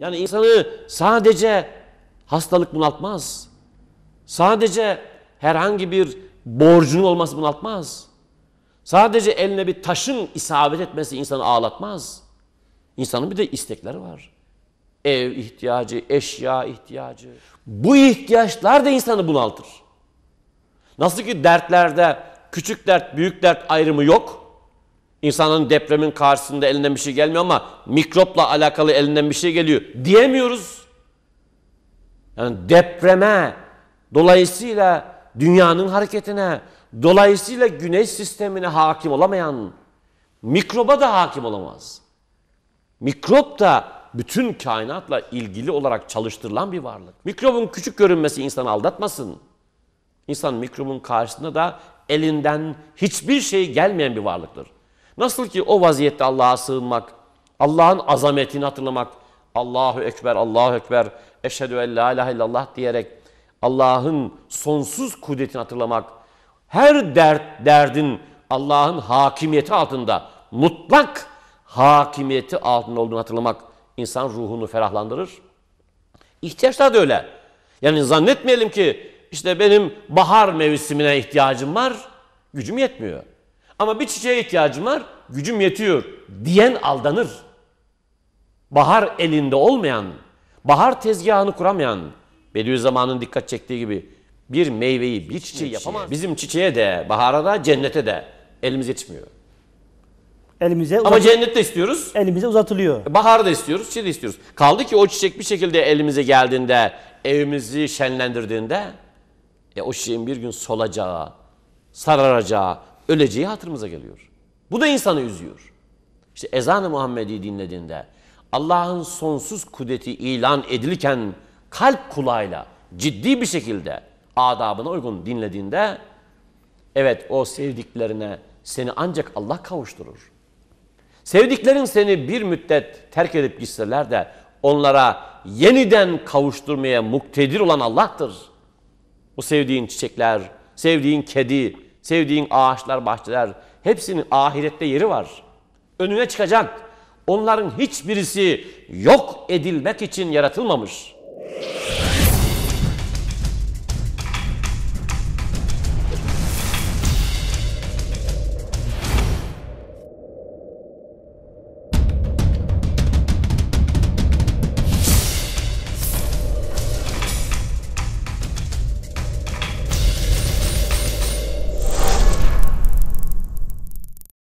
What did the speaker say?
Yani insanı sadece hastalık bunaltmaz. Sadece herhangi bir borcunun olması bunaltmaz. Sadece eline bir taşın isabet etmesi insanı ağlatmaz. İnsanın bir de istekleri var. Ev ihtiyacı, eşya ihtiyacı. Bu ihtiyaçlar da insanı bunaltır. Nasıl ki dertlerde küçük dert, büyük dert ayrımı yok. İnsanın depremin karşısında elinden bir şey gelmiyor ama mikropla alakalı elinden bir şey geliyor diyemiyoruz. Yani depreme, dolayısıyla dünyanın hareketine, dolayısıyla güneş sistemine hakim olamayan mikroba da hakim olamaz. Mikrop da bütün kainatla ilgili olarak çalıştırılan bir varlık. Mikrobun küçük görünmesi insanı aldatmasın. İnsan mikrobun karşısında da elinden hiçbir şey gelmeyen bir varlıktır. Nasıl ki o vaziyette Allah'a sığınmak, Allah'ın azametini hatırlamak, Allahu Ekber, Allahu Ekber, Eşhedü en la ilahe illallah diyerek Allah'ın sonsuz kudretini hatırlamak, her dert derdin Allah'ın hakimiyeti altında, mutlak hakimiyeti altında olduğunu hatırlamak insan ruhunu ferahlandırır. İhtiyaçlar da öyle. Yani zannetmeyelim ki işte benim bahar mevsimine ihtiyacım var, gücüm yetmiyor. Ama bir çiçeğe ihtiyacım var, gücüm yetiyor diyen aldanır. Bahar elinde olmayan, bahar tezgahını kuramayan, Bediüzzaman'ın dikkat çektiği gibi bir meyveyi, bir çiçeği yapamaz. Bizim çiçeğe de, bahara da, cennete de elimiz yetmiyor. Elimize Ama cennet de istiyoruz. Elimize uzatılıyor. Baharı da istiyoruz, çiçeği de istiyoruz. Kaldı ki o çiçek bir şekilde elimize geldiğinde, evimizi şenlendirdiğinde e, o çiçeğin bir gün solacağı, sararacağı, öleceği hatırımıza geliyor. Bu da insanı üzüyor. İşte ezan-ı Muhammedi dinlediğinde Allah'ın sonsuz kudeti ilan edilirken kalp kulağıyla ciddi bir şekilde adabına uygun dinlediğinde evet o sevdiklerine seni ancak Allah kavuşturur. Sevdiklerin seni bir müddet terk edip gitseler de onlara yeniden kavuşturmaya muktedir olan Allah'tır. O sevdiğin çiçekler, sevdiğin kedi, Sevdiğin ağaçlar, bahçeler hepsinin ahirette yeri var. Önüne çıkacak. Onların hiçbirisi yok edilmek için yaratılmamış.